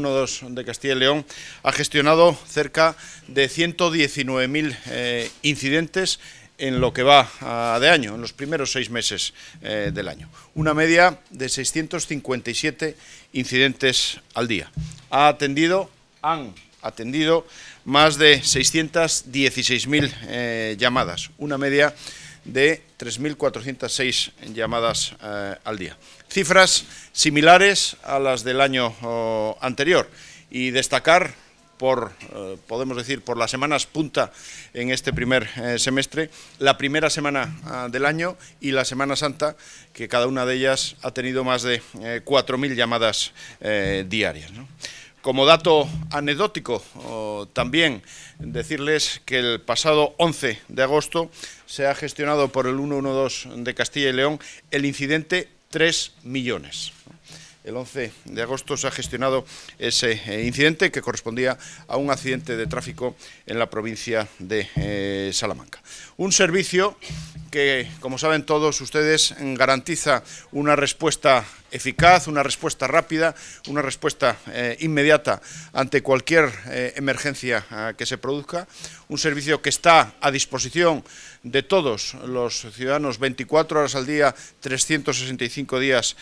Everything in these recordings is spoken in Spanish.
112 de Castilla y León ha gestionado cerca de 119.000 eh, incidentes en lo que va ah, de año, en los primeros seis meses eh, del año. Una media de 657 incidentes al día. Ha atendido, han atendido más de 616.000 eh, llamadas, una media de 3.406 llamadas al día cifras similares a las del año anterior y destacar por, eh, podemos decir, por las semanas punta en este primer eh, semestre, la primera semana ah, del año y la Semana Santa, que cada una de ellas ha tenido más de 4.000 eh, llamadas diarias. Como dato anecdótico, también decirles que el pasado 11 de agosto se ha gestionado por el 112 de Castilla y León el incidente 3 millones. El 11 de agosto se ha gestionado ese eh, incidente que correspondía a un accidente de tráfico en la provincia de eh, Salamanca. Un servicio que, como saben todos ustedes, garantiza una respuesta eficaz, una respuesta rápida, una respuesta eh, inmediata ante cualquier eh, emergencia eh, que se produzca, un servicio que está a disposición de todos los ciudadanos 24 horas al día, 365 días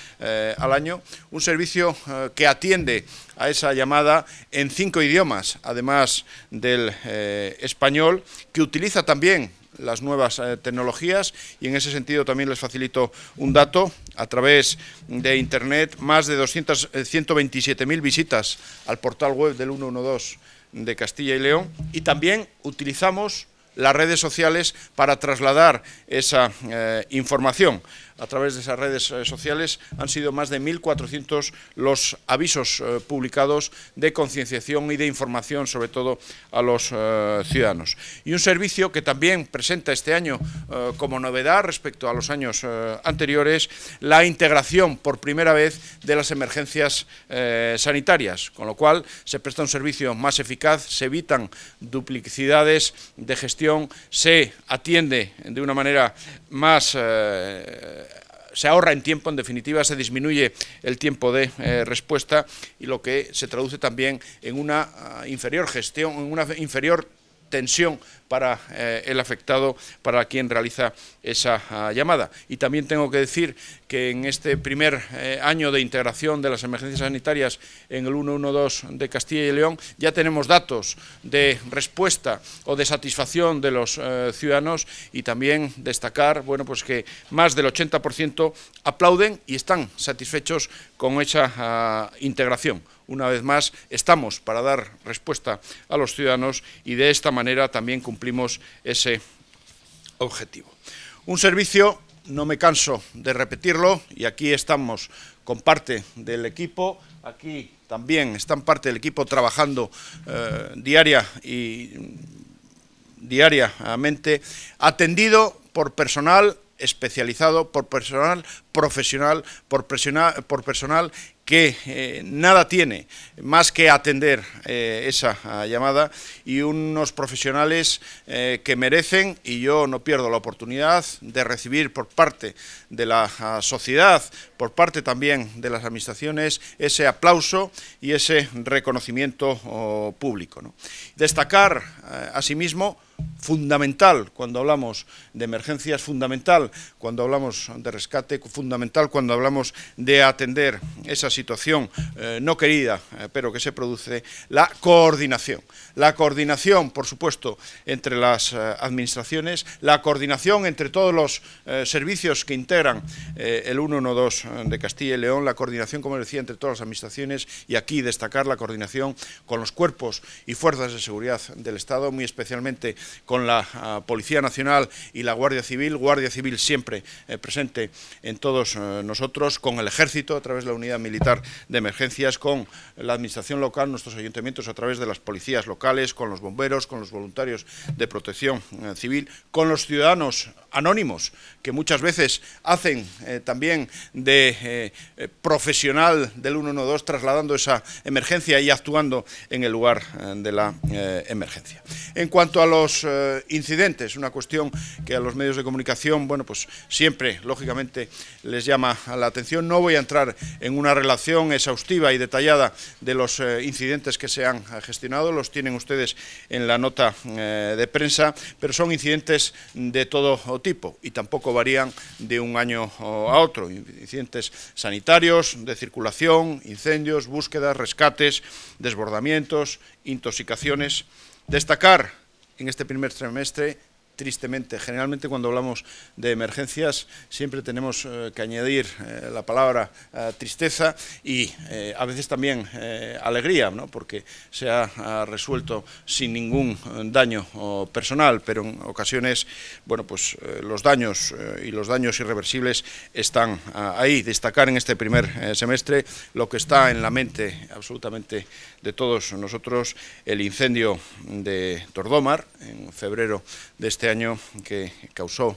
al año, un servicio que atiende a esa llamada en cinco idiomas, además del eh, español, que utiliza también las nuevas eh, tecnologías y en ese sentido también les facilito un dato. A través de Internet, más de 200, 127.000 eh, visitas al portal web del 112 de Castilla y León y también utilizamos las redes sociales para trasladar esa información a través de esas redes eh, sociales, han sido más de 1.400 los avisos eh, publicados de concienciación y de información, sobre todo a los eh, ciudadanos. Y un servicio que también presenta este año como novedad respecto a los años anteriores, la integración por primera vez de las emergencias sanitarias, con lo cual se presta un servicio más eficaz, se evitan duplicidades de gestión, se atiende de una manera más se ahorra en tiempo, en definitiva se disminuye el tiempo de eh, respuesta y lo que se traduce también en una ah, inferior gestión, en una inferior tensión para eh, el afectado, para quien realiza esa ah, llamada. Y también tengo que decir que en este primer eh, año de integración de las emergencias sanitarias en el 112 de Castilla y León ya tenemos datos de respuesta o de satisfacción de los eh, ciudadanos y también destacar bueno, pues que más del 80% aplauden y están satisfechos con esa ah, integración una vez más, estamos para dar respuesta a los ciudadanos y de esta manera también cumplir cumplimos ese objetivo. Un servicio, no me canso de repetirlo, y aquí estamos con parte del equipo, aquí también están parte del equipo trabajando eh, diaria y diariamente, atendido por personal especializado, por personal profesional, por, por personal que eh, nada tiene más que atender eh, esa ah, llamada y unos profesionales eh, que merecen, y yo no pierdo la oportunidad de recibir por parte de la ah, sociedad, por parte también de las administraciones, ese aplauso y ese reconocimiento oh, público. Destacar, asimismo, fundamental cuando hablamos de emergencias, fundamental cuando hablamos de rescate, fundamental cuando hablamos de atender esas situación eh, no querida, eh, pero que se produce, la coordinación. La coordinación, por supuesto, entre las eh, administraciones, la coordinación entre todos los servicios que integran el 112 de Castilla y León, la coordinación, como decía, entre todas las administraciones y aquí destacar la coordinación con los cuerpos y fuerzas de seguridad del Estado, muy especialmente con la ah, Policía Nacional y la Guardia Civil, Guardia Civil siempre presente en todos nosotros, con el Ejército a través de la unidad militar de Emergencias con la Administración local, nuestros ayuntamientos a través de las policías locales, con los bomberos, con los voluntarios de protección eh, civil, con los ciudadanos anónimos que muchas veces hacen eh, también de eh, profesional del 112 trasladando esa emergencia y actuando en el lugar de la emergencia. En cuanto a los incidentes, una cuestión que a los medios de comunicación, bueno, pues siempre, lógicamente, les llama la atención. No voy a entrar en una relación relación exhaustiva y detallada de los eh, incidentes que se han eh, gestionado, los tienen ustedes en la nota eh, de prensa, pero son incidentes de todo tipo y tampoco varían de un año a otro. Incidentes sanitarios, de circulación, incendios, búsquedas, rescates, desbordamientos, intoxicaciones. Destacar en este primer trimestre tristemente, generalmente cuando hablamos de emergencias siempre tenemos eh, que añadir eh, la palabra eh, tristeza y a veces también alegría, ¿no? porque se ha, resuelto sin ningún daño personal, pero en ocasiones bueno, pues, los daños y los daños irreversibles están ah, ahí. Destacar en este primer semestre lo que está en la mente absolutamente de todos nosotros, el incendio de Tordomar en febrero de este año año que causó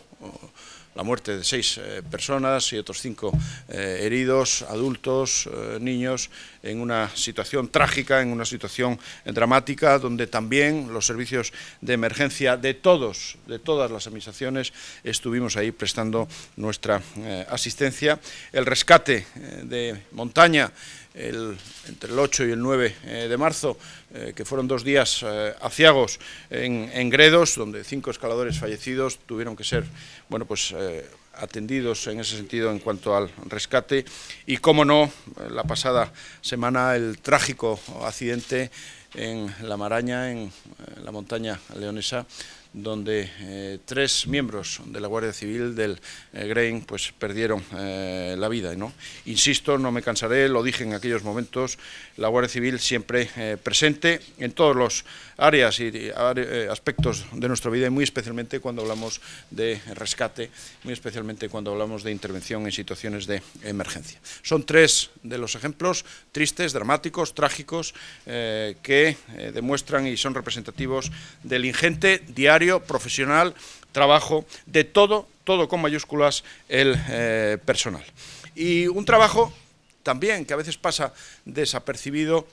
la muerte de seis eh, personas y otros cinco eh, heridos, adultos, eh, niños, en una situación trágica, en una situación dramática, donde también los servicios de emergencia de todos, de todas las administraciones, estuvimos ahí prestando nuestra asistencia. El rescate de montaña entre el 8 y el 9 eh, de marzo, eh, que fueron dos días eh, aciagos en, Gredos, donde cinco escaladores fallecidos tuvieron que ser, bueno, pues atendidos en ese sentido en cuanto al rescate y, cómo no, la pasada semana el trágico accidente en La Maraña, en la montaña leonesa, donde eh, tres miembros de la Guardia Civil del Grein eh, Grain pues, perdieron eh, la vida. ¿no? Insisto, no me cansaré, lo dije en aquellos momentos, la Guardia Civil siempre presente en todos los áreas y aspectos de nuestra vida, y muy especialmente cuando hablamos de rescate, muy especialmente cuando hablamos de intervención en situaciones de emergencia. Son tres de los ejemplos tristes, dramáticos, trágicos, que demuestran y son representativos del ingente diario profesional, trabajo, de todo, todo con mayúsculas, el eh, personal. Y un trabajo también que a veces pasa desapercibido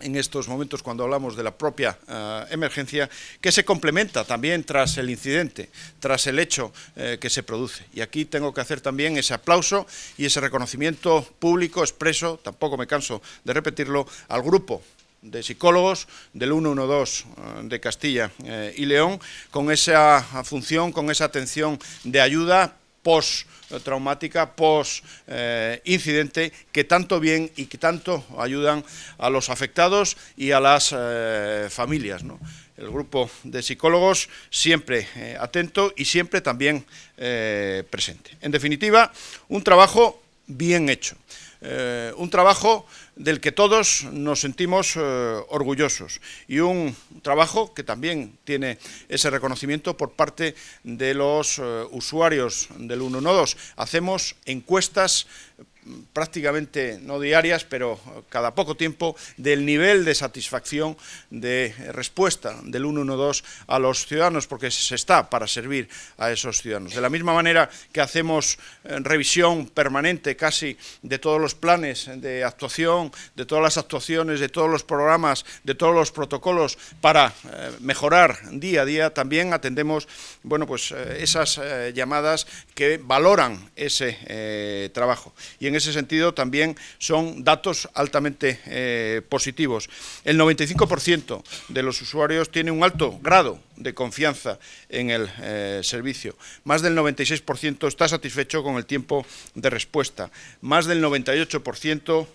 en estos momentos cuando hablamos de la propia eh, emergencia, que se complementa también tras el incidente, tras el hecho eh, que se produce. Y aquí tengo que hacer también ese aplauso y ese reconocimiento público, expreso, tampoco me canso de repetirlo, al grupo de psicólogos del 112 eh, de Castilla eh, y León, con esa función, con esa atención de ayuda post-traumática, post-incidente, que tanto bien y que tanto ayudan a los afectados y a las eh, familias. ¿no? El grupo de psicólogos siempre atento y siempre también presente. En definitiva, un trabajo bien hecho, un trabajo del que todos nos sentimos eh, orgullosos y un trabajo que también tiene ese reconocimiento por parte de los eh, usuarios del 112. Hacemos encuestas mm, prácticamente no diarias, pero eh, cada poco tiempo, del nivel de satisfacción de respuesta del 112 a los ciudadanos, porque se está para servir a esos ciudadanos. De la misma manera que hacemos revisión permanente casi de todos los planes de actuación de todas las actuaciones, de todos los programas, de todos los protocolos para eh, mejorar día a día, también atendemos bueno, pues, eh, esas eh, llamadas que valoran ese trabajo. Y en ese sentido también son datos altamente positivos. El 95% de los usuarios tiene un alto grado de confianza en el servicio. Más del 96% está satisfecho con el tiempo de respuesta. Más del 98%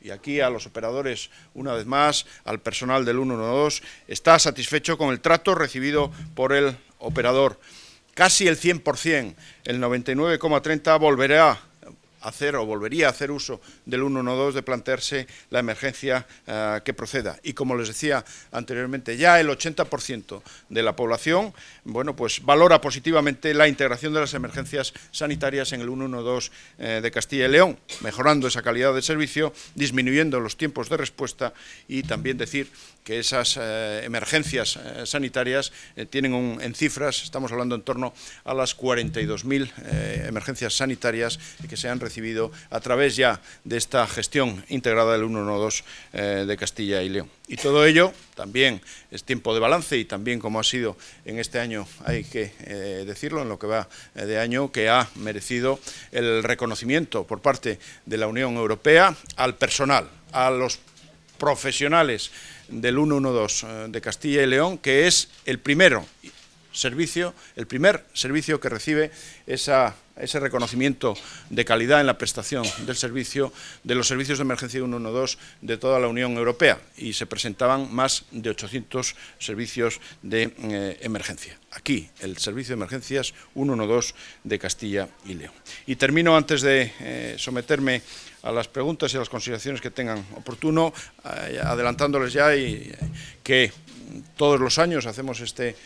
y aquí a los operadores una vez más, al personal del 112, está satisfecho con el trato recibido por el operador. Casi el 100%, el 99,30 volverá hacer o volvería a hacer uso del 112 de plantearse la emergencia eh, que proceda. Y como les decía anteriormente, ya el 80% de la población bueno, pues valora positivamente la integración de las emergencias sanitarias en el 112 eh, de Castilla y León, mejorando esa calidad de servicio, disminuyendo los tiempos de respuesta y también decir que esas eh, emergencias sanitarias tienen un, en cifras, estamos hablando en torno a las 42.000 emergencias sanitarias que se han recibido recibido a través ya de esta gestión integrada del 112 eh, de Castilla y León. Y todo ello también es tiempo de balance y también como ha sido en este año, hay que eh, decirlo, en lo que va eh, de año, que ha merecido el reconocimiento por parte de la Unión Europea al personal, a los profesionales del 112 de Castilla y León, que es el primero servicio, el primer servicio que recibe esa ese reconocimiento de calidad en la prestación del servicio de los servicios de emergencia 112 de toda la Unión Europea y se presentaban más de 800 servicios de eh, emergencia. Aquí, el servicio de emergencias 112 de Castilla y León. Y termino antes de eh, someterme a las preguntas y a las consideraciones que tengan oportuno, eh, adelantándoles ya y, que todos los años hacemos este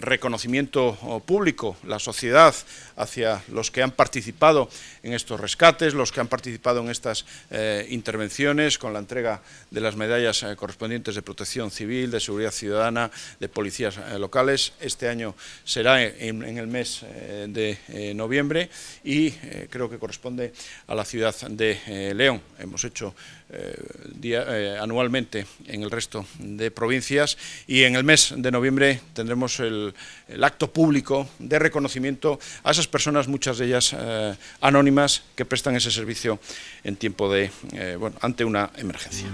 reconocimiento público, la sociedad hacia los que han participado en estos rescates, los que han participado en estas eh, intervenciones con la entrega de las medallas eh, correspondientes de protección civil, de seguridad ciudadana, de policías eh, locales. Este año será en, en el mes de noviembre y creo que corresponde a la ciudad de León. Hemos hecho eh, eh, anualmente en el resto de provincias y en el mes de noviembre tendremos el, acto público de reconocimiento a esas personas, muchas de ellas eh, anónimas, que prestan ese servicio en tiempo de, bueno, ante una emergencia.